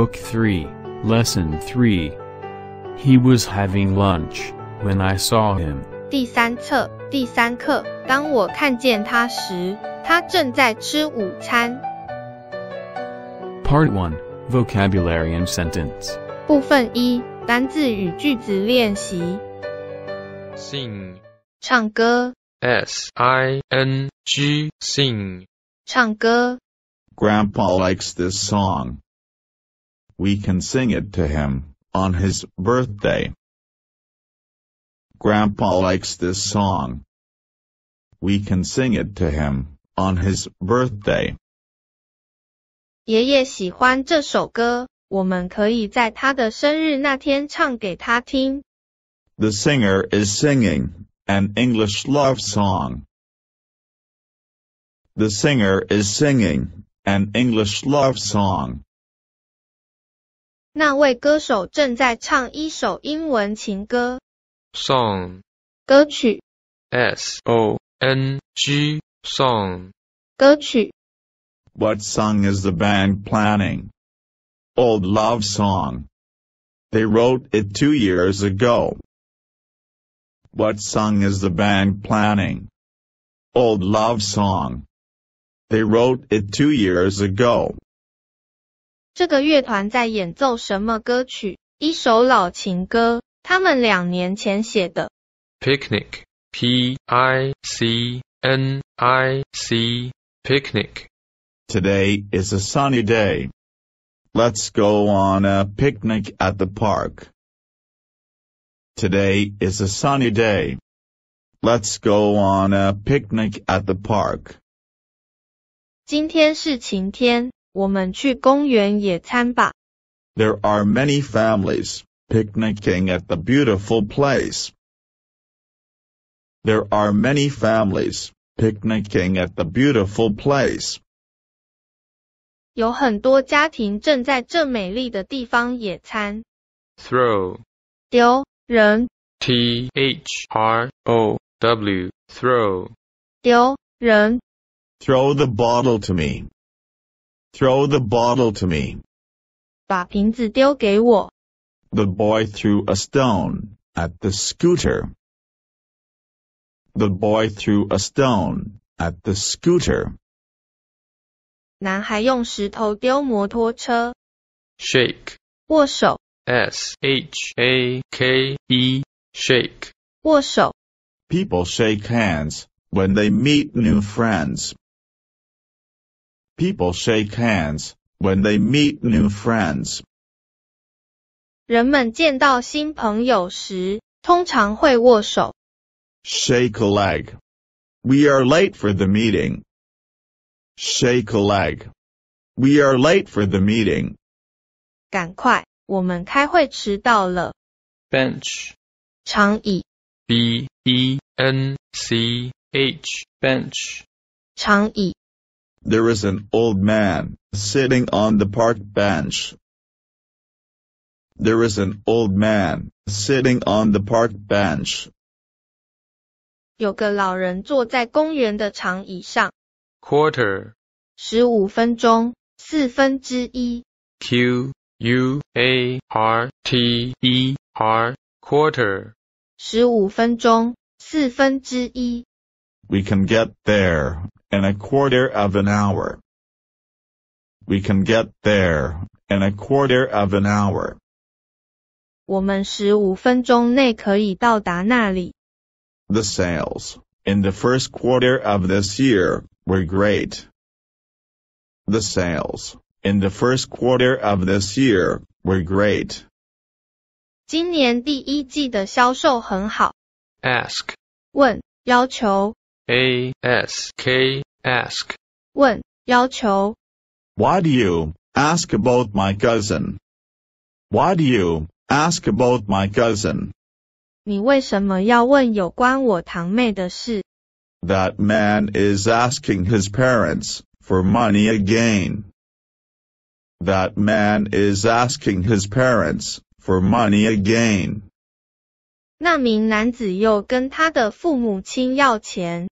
Book 3, Lesson 3 He was having lunch when I saw him. 第三册第三课，当我看见他时，他正在吃午餐。Part 1 Vocabulary and Sentence 部分一单字与句子练习。Sing 唱歌 S I N G Sing 唱歌。Grandpa likes this song we can sing it to him, on his birthday. Grandpa likes this song. We can sing it to him, on his birthday. 爷爷喜欢这首歌，我们可以在他的生日那天唱给他听。The singer is singing an English love song. The singer is singing an English love song. 那位歌手正在唱一首英文情歌 song s o n g What song is the band planning? Old love song. They wrote it two years ago. What song is the band planning? Old love song. They wrote it two years ago. 这个乐团在演奏什么歌曲？一首老情歌，他们两年前写的。Picnic, P I C N I C, picnic. Today is a sunny day. Let's go on a picnic at the park. Today is a sunny day. Let's go on a picnic at the park. 今天是晴天，there are many families picnicking at the beautiful place. There are many families picnicking at the beautiful place. 有很多家庭正在这美丽的地方野餐。Throw 丢人 T H R O W throw Throw the bottle to me. Throw the bottle to me. 把瓶子丢给我。The boy threw a stone at the scooter. The boy threw a stone at the scooter. 男孩用石头丢摩托车。Shake. 握手. Shake. Shake. 握手. People shake hands when they meet new friends. People shake hands when they meet new friends. 人们见到新朋友时，通常会握手。Shake a leg. We are late for the meeting. Shake a leg. We are late for the meeting. 赶快，我们开会迟到了。Bench. 长椅。B E N C H bench. 长椅。there is an old man sitting on the park bench. There is an old man sitting on the park bench. 有个老人坐在公园的长椅上。Quarter 十五分钟，四分之一。Q U A R T E R quarter quarter. Q U A R T E R. We can get there in a quarter of an hour. We can get there in a quarter of an hour. 我们十五分钟内可以到达那里。The sales in the first quarter of this year were great. The sales in the first quarter of this year were great. 今年第一季的销售很好。Ask 问要求 a S K ask 问要求 Why do you ask about my cousin? Why do you ask about my cousin? That man is asking his parents for money again. That man is asking his parents for money again. 那名男子又跟他的父母亲要钱。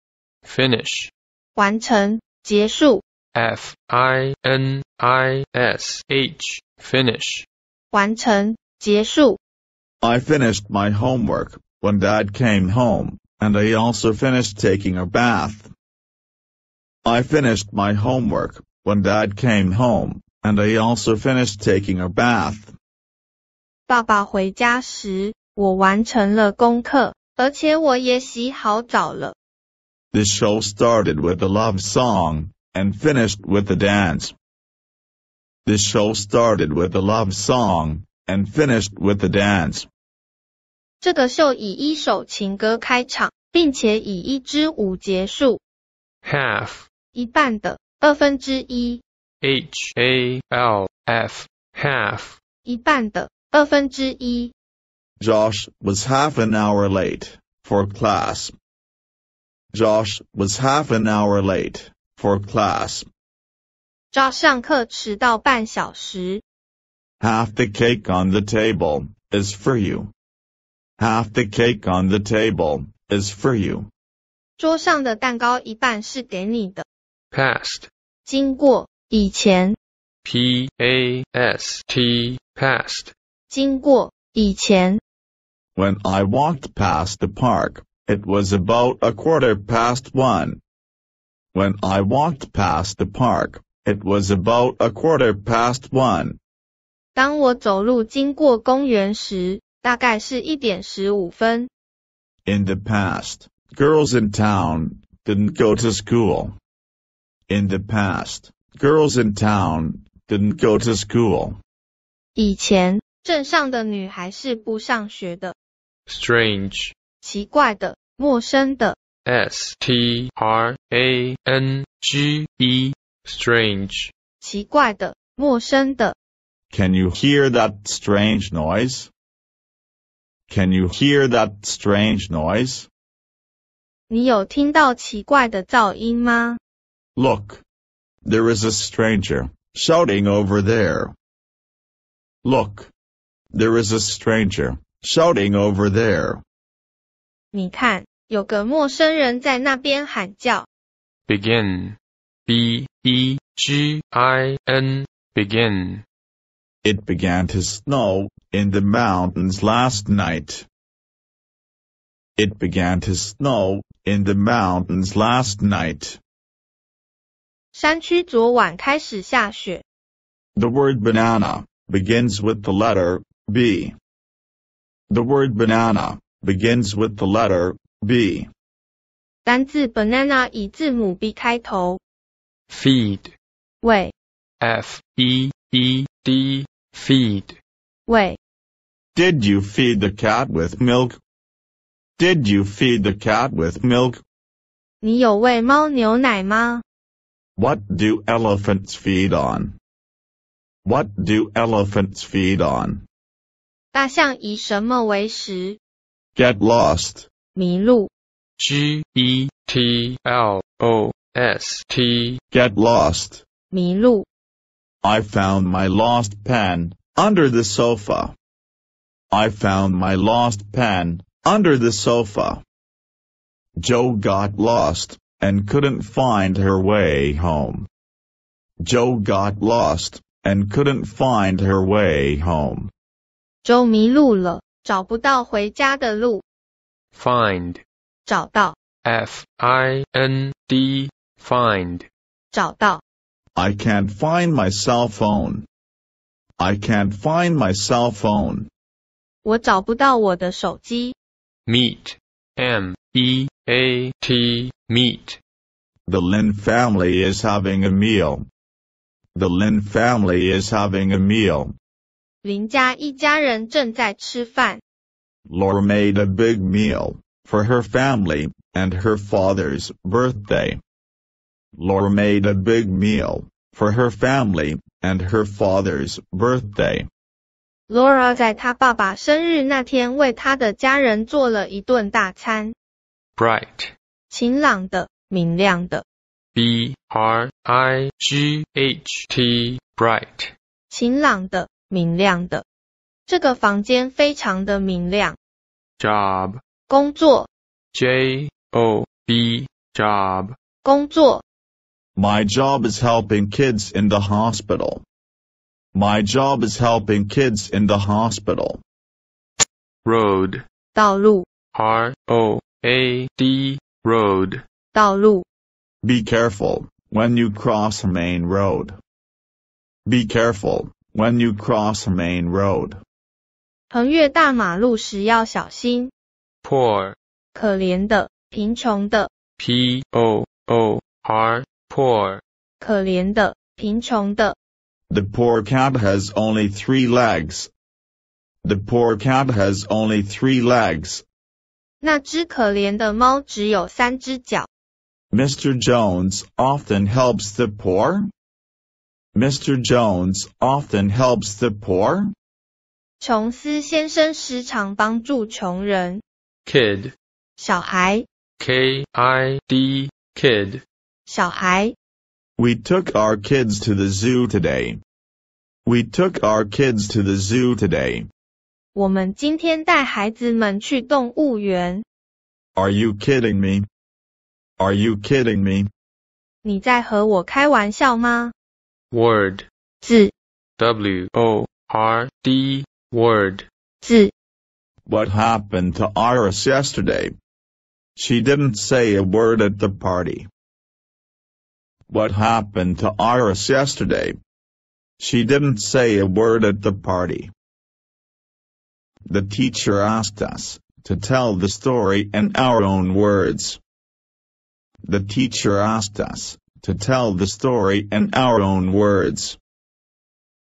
Finish，完成，结束。F I N I S H finish 完成结束。I finished my homework when Dad came home, and I also finished taking a bath. I finished my homework when Dad came home, and I also finished taking a bath. 爸爸回家时，我完成了功课，而且我也洗好澡了。The show started with a love song and finished with a dance. The show started with a love song and finished with a dance. 这个秀以一首情歌开场，并且以一支舞结束。Half 一半的，二分之一。H A L F half 一半的，二分之一。Josh was half an hour late for class. Josh was half an hour late for class. Josh 上课迟到半小时. Half the cake on the table is for you. Half the cake on the table is for you. 桌上的蛋糕一半是给你的。Past past 经过以前。when I walked past the park, it was about a quarter past one. When I walked past the park, it was about a quarter past one. 当我走路经过公园时，大概是一点十五分。In the past, girls in town didn't go to school. In the past, girls in town didn't go to school. 以前，镇上的女孩是不上学的。strange 奇怪的、陌生的 s t r a n g e strange 奇怪的、陌生的 Can you hear that strange noise? Can you hear that strange noise? 你有听到奇怪的噪音吗 Look, there is a stranger shouting over there. Look, there is a stranger shouting over there. 你看，有个陌生人在那边喊叫。Begin. B E G I N. Begin. It began to snow in the mountains last night. It began to snow in the mountains last night. 山区昨晚开始下雪。The word banana begins with the letter B. The word banana begins with the letter B. 单字 banana 以字母 B 开头。Feed 喂 F E E D feed 喂 Did you feed the cat with milk? Did you feed the cat with milk? 你有喂猫牛奶吗 What do elephants feed on? What do elephants feed on? 大象以什么为食？Get lost，迷路。G E T L O S T，get lost，迷路。I found my lost pen under the sofa. I found my lost pen under the sofa. Joe got lost and couldn't find her way home. Joe got lost and couldn't find her way home. 州迷路了，找不到回家的路。Find，找到。F I N D find，找到。I can't find my cell phone. I can't find my cell phone. 我找不到我的手机。Meet, M E A T, meet. The Lin family is having a meal. The Lin family is having a meal. 林家一家人正在吃饭。Laura made a big meal for her family and her father's birthday. Laura made a big meal for her family and her father's birthday. Laura 在她爸爸生日那天为她的家人做了一顿大餐。Bright，晴朗的，明亮的。B R I G H T，bright，晴朗的，明亮的。这个房间非常的明亮。Job 工作。J O B, 工作。My job is helping kids in the hospital. My job is helping kids in the hospital. Road 道路。R O A D, 道路。Be careful when you cross main road. Be careful when you cross a main road. 横越大马路时要小心。Poor, 可怜的，贫穷的。P O O R, poor, poor cab has only three legs. The poor cab has only three legs. 那只可怜的猫只有三只脚。Mr. Jones often helps the poor Mr. Jones often helps the poor. 琼斯先生时常帮助穷人。Kid 小孩 K I D kid We took our kids to the zoo today. We took our kids to the zoo today. 我们今天带孩子们去动物园。Are you kidding me? Are you kidding me? 你在和我开玩笑吗？word 字 W O R D word 字 What happened to Iris yesterday? She didn't say a word at the party. What happened to Iris yesterday? She didn't say a word at the party. The teacher asked us to tell the story in our own words. The teacher asked us to tell the story in our own words.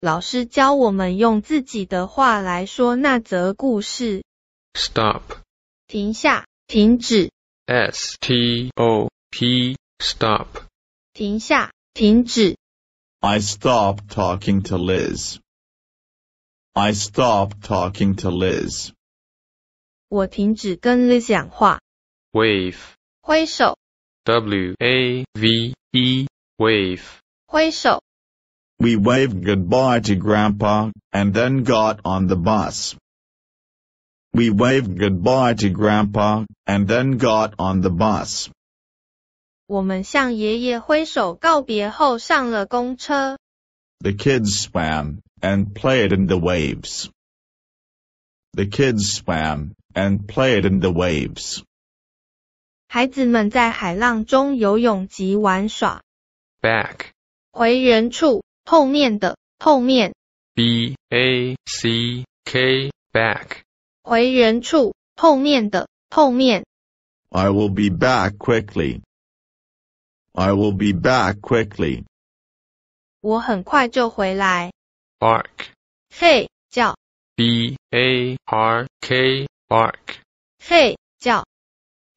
老师教我们用自己的话来说那则故事。Stop，停下，停止。S T O P stop，停下，停止。I stopped talking to Liz. I stopped talking to Liz. 我停止跟 Liz 讲话。Wave，挥手。W A V E wave. 挥手. We waved goodbye to Grandpa and then got on the bus. We waved goodbye to Grandpa and then got on the bus. The kids swam and played in the waves. The kids swam and played in the waves. 孩子们在海浪中游泳及玩耍。Back 回原处，后面的后面。B A C K back 回原处，后面的后面。I will be back quickly. I will be back quickly. 我很快就回来。Bark 嘿叫。B A R K bark 嘿叫。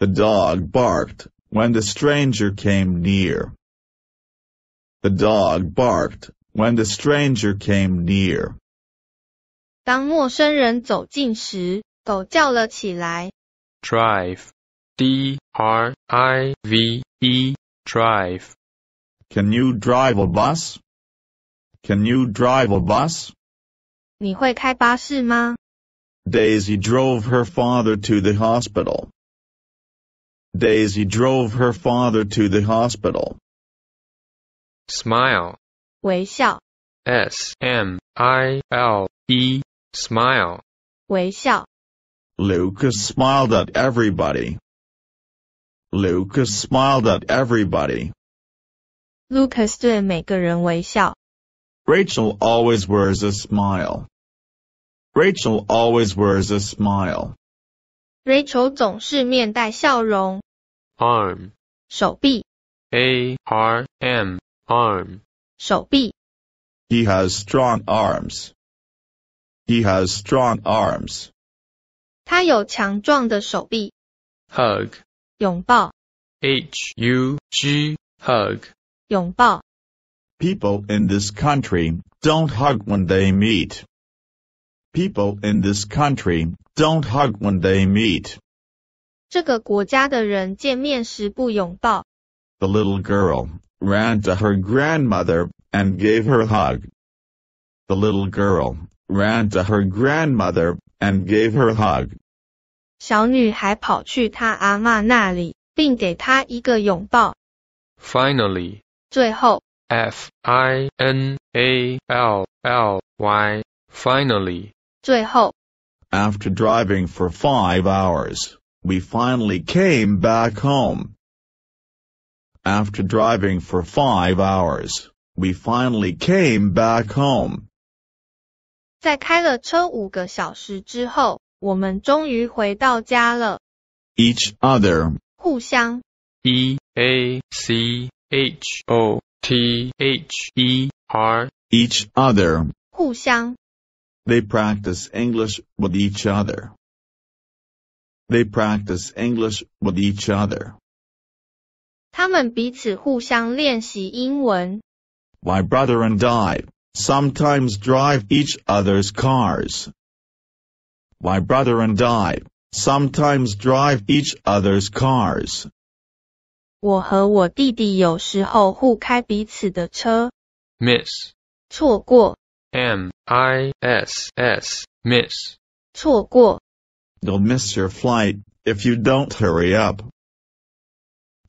the dog barked when the stranger came near. The dog barked when the stranger came near. 当陌生人走近时，狗叫了起来。Drive, D R I V E, drive. Can you drive a bus? Can you drive a bus? 你会开巴士吗？Daisy drove her father to the hospital. Daisy drove her father to the hospital. Smile. 微笑. S M I L E. Smile. 微笑. Lucas smiled at everybody. Lucas smiled at everybody. Lucas 对每个人微笑. Rachel always wears a smile. Rachel always wears a smile. Rachel 总是面带笑容。arm 手臂 A R M arm 手臂 He has strong arms. He has strong arms. 他有强壮的手臂 hug 拥抱 H U G hug 拥抱 People in this country don't hug when they meet. People in this country don't hug when they meet. 这个国家的人见面时不拥抱。The little girl ran to her grandmother and gave her a hug. The little girl ran to her grandmother and gave her a hug. 小女孩跑去她阿嬷那里，并给她一个拥抱。Finally，最后，f i n a l l y，finally，最后。After driving for five hours we finally came back home. After driving for five hours, we finally came back home. 在开了车五个小时之后，我们终于回到家了。Each other，互相。E A C H O T H E R each They practice English with each other. They practice English with each other. My brother and I sometimes drive each other's cars. My brother and I sometimes drive each other's cars. Miss. 错过. M I S S. Miss 错过。You'll miss your flight, if you don't hurry up.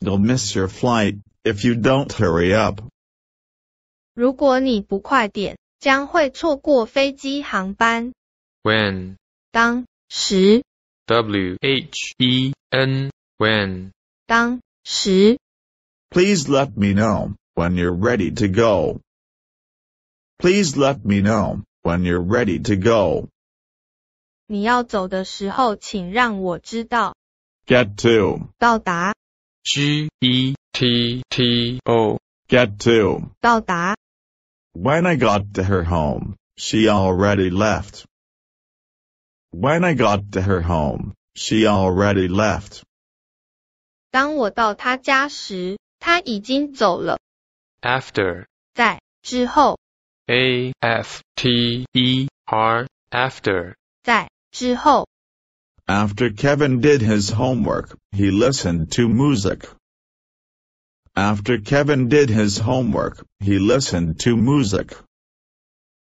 You'll miss your flight, if you don't hurry up. 如果你不快点，将会错过飞机航班。When 当时 W H E N when 当时 Please let me know when you're ready to go. Please let me know when you're ready to go. 你要走的时候，请让我知道。Get to 到达。G E T T O Get to 到达。When I got to her home, she already left. When I got to her home, she already left. 当我到她家时，她已经走了。After 在之后。A F T E R after 在之后。After Kevin did his homework, he listened to music. After Kevin did his homework, he listened to music.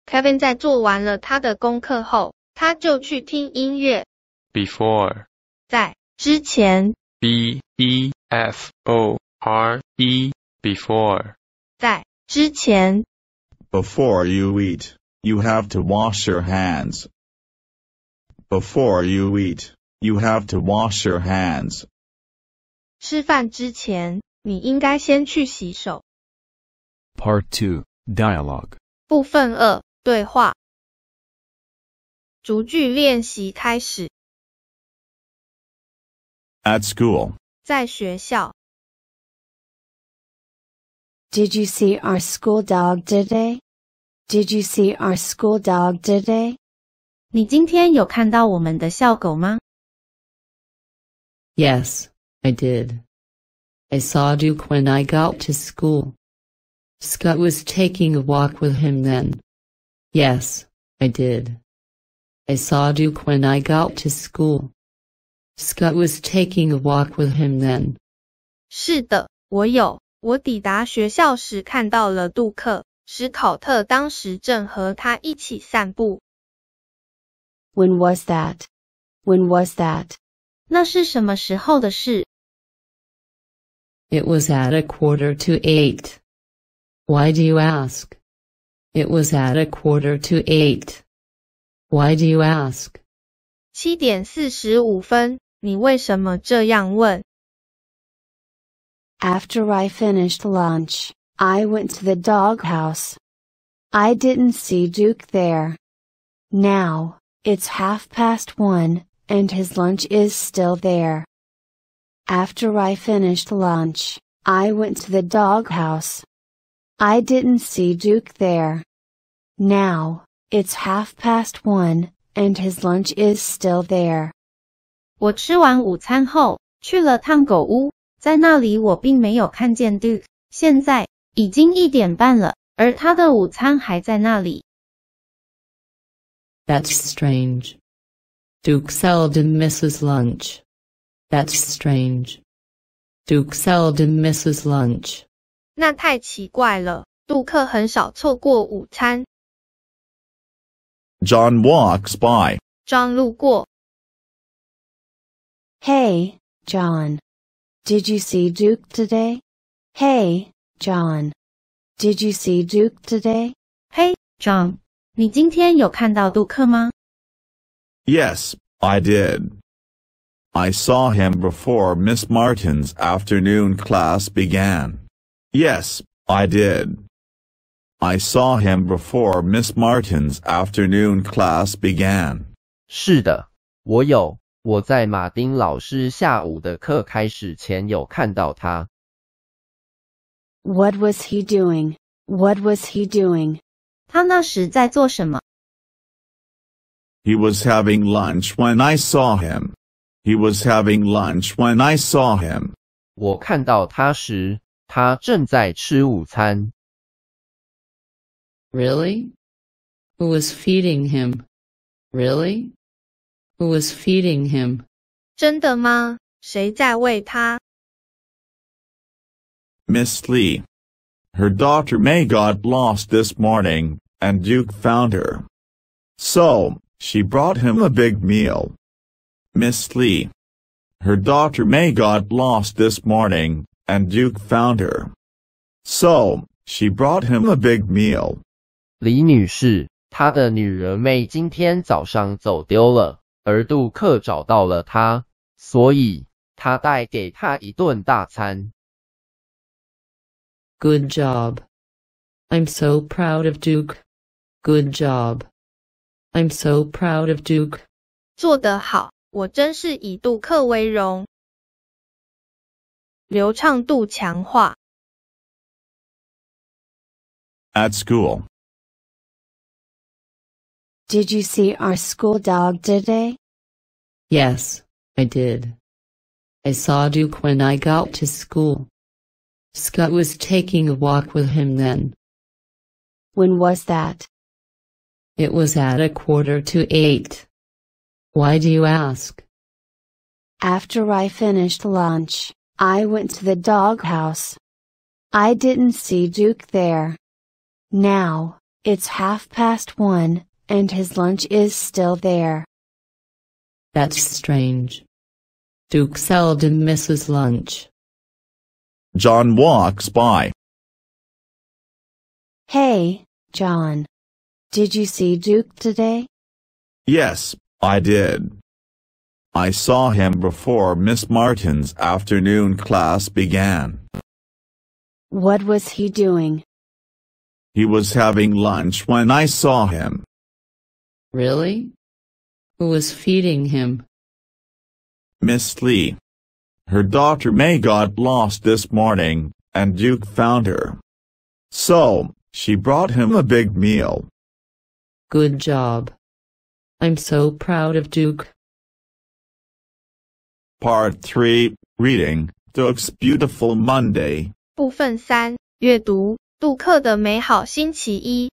Kevin 在做完了他的功课后，他就去听音乐。Before 在之前，b e f o r e before 在之前。Before you eat, you have to wash your hands. Before you eat, you have to wash your hands. 吃饭之前，你应该先去洗手。Part Two Dialogue 部分二对话。逐句练习开始。At school，在学校。Did you see our school dog today? Did you see our school dog today? 你今天有看到我们的校狗吗？Yes, I did. I saw Duke when I got to school. Scott was taking a walk with him then. Yes, I did. I saw Duke when I got to school. Scott was taking a walk with him then. 是的，我有。我抵达学校时看到了杜克。史考特当时正和他一起散步。when was that? When was that? 那是什么时候的事? It was at a quarter to eight. Why do you ask? It was at a quarter to eight. Why do you ask? 七点四十五分，你为什么这样问？After I finished lunch, I went to the doghouse. I didn't see Duke there. Now, it's half past one, and his lunch is still there. After I finished lunch, I went to the doghouse. I didn't see Duke there. Now, it's half past one, and his lunch is still there. That's strange. Duke seldom misses lunch. That's strange. Duke seldom misses lunch. 那太奇怪了，杜克很少错过午餐。John walks by. John Hey, John. Did you see Duke today? Hey, John. Did you see Duke today? Hey, John. Yes, I did. I saw him before Miss Martin's afternoon class began. Yes, I did. I saw him before Miss Martin's afternoon class began. 是的，我有。我在马丁老师下午的课开始前有看到他。What was he doing? What was he doing? He was having lunch when I saw him. He was having lunch when I saw him. 我看到他时，他正在吃午餐。Really? Who was feeding him? Really? Who was feeding him? 真的吗？谁在喂他？Miss Lee, her daughter May got lost this morning and Duke found her. So, she brought him a big meal. Miss Lee. Her daughter May got lost this morning, and Duke found her. So, she brought him a big meal. Good job. I'm so proud of Duke. Good job. I'm so proud of Duke. 做得好，我真是以杜克为荣。流畅度强化。At school. Did you see our school dog today? Yes, I did. I saw Duke when I got to school. Scott was taking a walk with him then. When was that? It was at a quarter to eight. Why do you ask? After I finished lunch, I went to the doghouse. I didn't see Duke there. Now, it's half past one, and his lunch is still there. That's strange. Duke seldom misses lunch. John walks by. Hey, John. Did you see Duke today? Yes, I did. I saw him before Miss Martin's afternoon class began. What was he doing? He was having lunch when I saw him. Really? Who was feeding him? Miss Lee. Her daughter May got lost this morning, and Duke found her. So, she brought him a big meal. Good job. I'm so proud of Duke. Part 3 Reading Duke's Beautiful Monday 部分三阅读杜克的美好星期一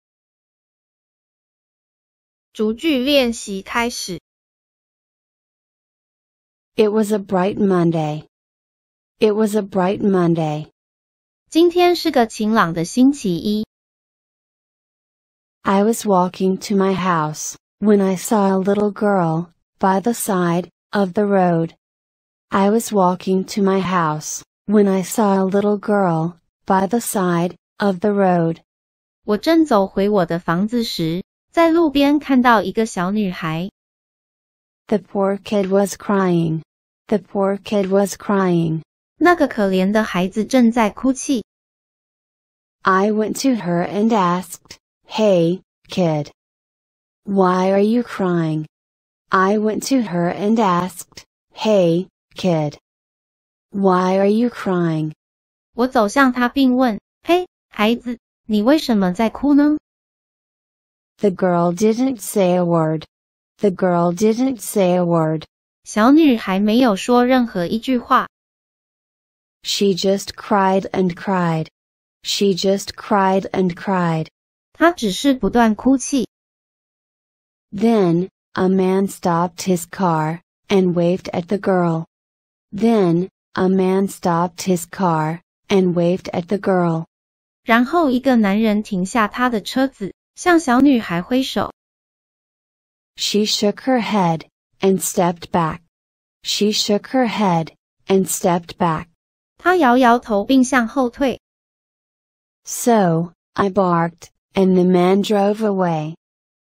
逐句练习开始 It was a bright Monday. It was a bright Monday. 今天是个晴朗的星期一。I was walking to my house, when I saw a little girl, by the side, of the road. I was walking to my house, when I saw a little girl, by the side, of the road. 我正走回我的房子时，在路边看到一个小女孩。The poor kid was crying. The poor kid was crying. 那个可怜的孩子正在哭泣。I went to her and asked, Hey, kid. Why are you crying? I went to her and asked, Hey, kid. Why are you crying? the girl didn't say a word. The girl didn't say a word. She just cried and cried. She just cried and cried. 他只是不断哭泣。Then a man stopped his car and waved at the girl. Then a man stopped his car and waved at the girl. 然后一个男人停下他的车子，向小女孩挥手。She shook her head and stepped back. She shook her head and stepped back. 她摇摇头并向后退。So I barked and the man drove away.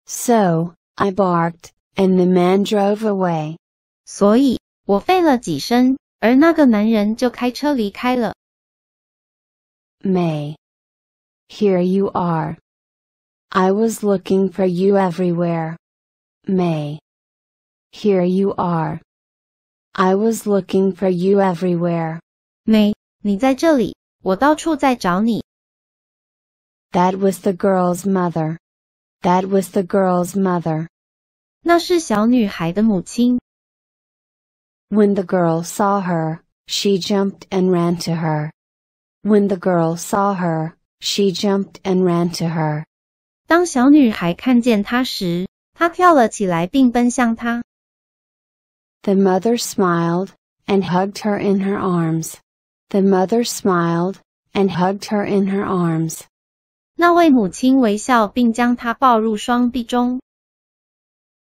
So, I barked, and the man drove away. 所以，我吠了几声，而那个男人就开车离开了。May. Here you are. I was looking for you everywhere. May. Here you are. I was looking for you everywhere. 美，你在这里，我到处在找你。that was the girl's mother. That was the girl's mother. 那是小女孩的母亲。When the girl saw her, she jumped and ran to her. When the girl saw her, she jumped and ran to her. 当小女孩看见她时，她跳了起来并奔向她。The mother smiled and hugged her in her arms. The mother smiled and hugged her in her arms. 那位母亲微笑，并将他抱入双臂中。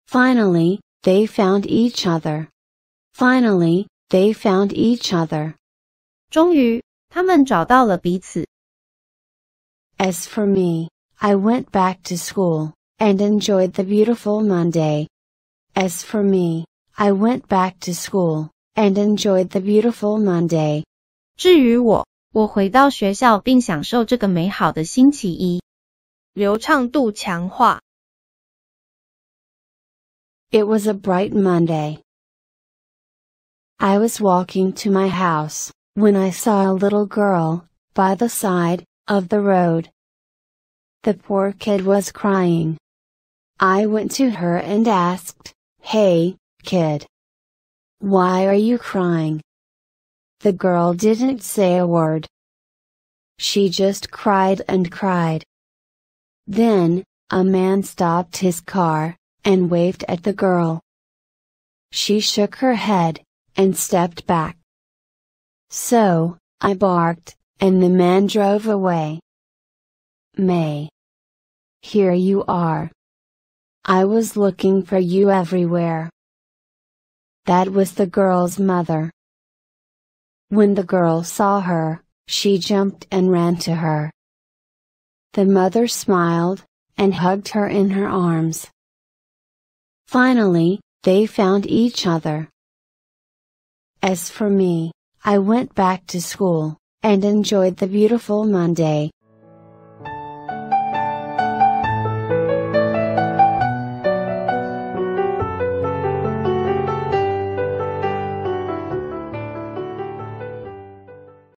Finally, they found each other. Finally, they found each other. 终于，他们找到了彼此。As for me, I went back to school and enjoyed the beautiful Monday. As for me, I went back to school and enjoyed the beautiful Monday. 至于我，我回到学校并享受这个美好的星期一。流畅度强化。It was a bright Monday. I was walking to my house when I saw a little girl by the side of the road. The poor kid was crying. I went to her and asked, Hey, kid. Why are you crying? The girl didn't say a word. She just cried and cried. Then, a man stopped his car, and waved at the girl. She shook her head, and stepped back. So, I barked, and the man drove away. May. Here you are. I was looking for you everywhere. That was the girl's mother. When the girl saw her, she jumped and ran to her. The mother smiled, and hugged her in her arms. Finally, they found each other. As for me, I went back to school, and enjoyed the beautiful Monday.